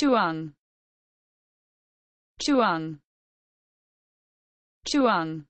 Chuang Chuang Chuang